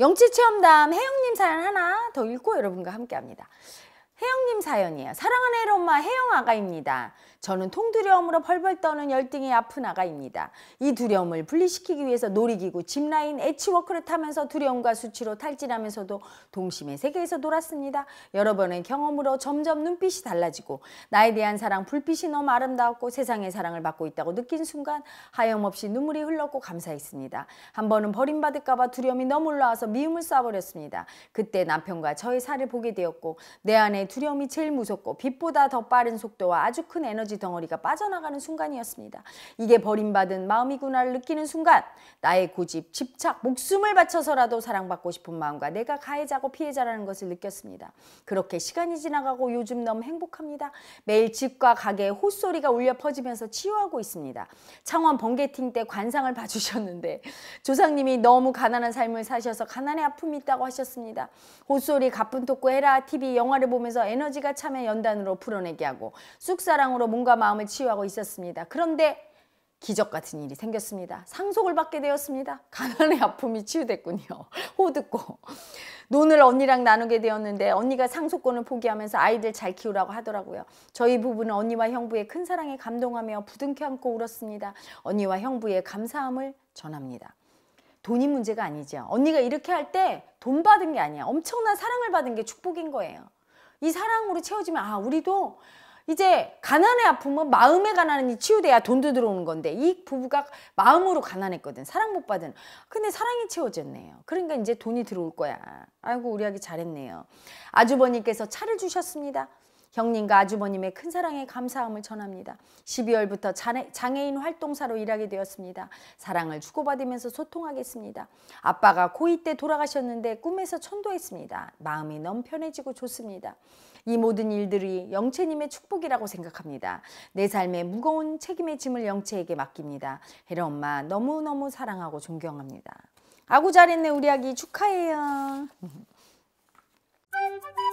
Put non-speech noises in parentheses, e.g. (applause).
영치체험담 혜영님 사연 하나 더 읽고 여러분과 함께합니다. 혜영님 사연이에요. 사랑하는 애로 엄마 혜영 아가입니다. 저는 통두려움으로 벌벌 떠는 열등이 아픈 아가입니다. 이 두려움을 분리시키기 위해서 놀이기구, 짚라인, 에치워크를 타면서 두려움과 수치로 탈진하면서도 동심의 세계에서 놀았습니다. 여러 번의 경험으로 점점 눈빛이 달라지고 나에 대한 사랑, 불빛이 너무 아름다웠고 세상의 사랑을 받고 있다고 느낀 순간 하염없이 눈물이 흘렀고 감사했습니다. 한 번은 버림받을까봐 두려움이 너무 올라와서 미움을 쏴버렸습니다. 그때 남편과 저의 살을 보게 되었고 내 안에 두려움이 제일 무섭고 빛보다 더 빠른 속도와 아주 큰 에너지 덩어리가 빠져나가는 순간이었습니다. 이게 버림받은 마음이구나를 느끼는 순간 나의 고집, 집착, 목숨을 바쳐서라도 사랑받고 싶은 마음과 내가 가해자고 피해자라는 것을 느꼈습니다. 그렇게 시간이 지나가고 요즘 너무 행복합니다. 매일 집과 가게에 호소리가 울려 퍼지면서 치유하고 있습니다. 창원 번개팅 때 관상을 봐주셨는데 조상님이 너무 가난한 삶을 사셔서 가난의 아픔이 있다고 하셨습니다. 호소리 가쁜 토크 해라 TV 영화를 보면서 하면서 에너지가 참여 연단으로 풀어내게 하고 쑥사랑으로 몸과 마음을 치유하고 있었습니다. 그런데 기적 같은 일이 생겼습니다. 상속을 받게 되었습니다. 가난의 아픔이 치유됐군요. (laughs) 호듣고 논을 언니랑 나누게 되었는데 언니가 상속권을 포기하면서 아이들 잘 키우라고 하더라고요. 저희 부부는 언니와 형부의 큰 사랑에 감동하며 부둥켜 안고 울었습니다. 언니와 형부의 감사함을 전합니다. 돈이 문제가 아니죠. 언니가 이렇게 할 때 돈 받은 게 아니야. 엄청난 사랑을 받은 게 축복인 거예요. 이 사랑으로 채워지면 아 우리도 이제 가난의 아픔은 마음의 가난이 치유돼야 돈도 들어오는 건데 이 부부가 마음으로 가난했거든 사랑 못 받은 근데 사랑이 채워졌네요 그러니까 이제 돈이 들어올 거야 아이고 우리 아기 잘했네요 아주버님께서 차를 주셨습니다 형님과 아주버님의 큰 사랑에 감사함을 전합니다. 12월부터 장애, 인 활동사로 일하게 되었습니다. 사랑을 주고받으면서 소통하겠습니다. 아빠가 고2 때 돌아가셨는데 꿈에서 천도했습니다. 마음이 너무 편해지고 좋습니다. 이 모든 일들이 영채님의 축복이라고 생각합니다. 내 삶의 무거운 책임의 짐을 영채에게 맡깁니다. 혜라 엄마 너무너무 사랑하고 존경합니다. 아구 잘했네 우리 아기 축하해요. (laughs)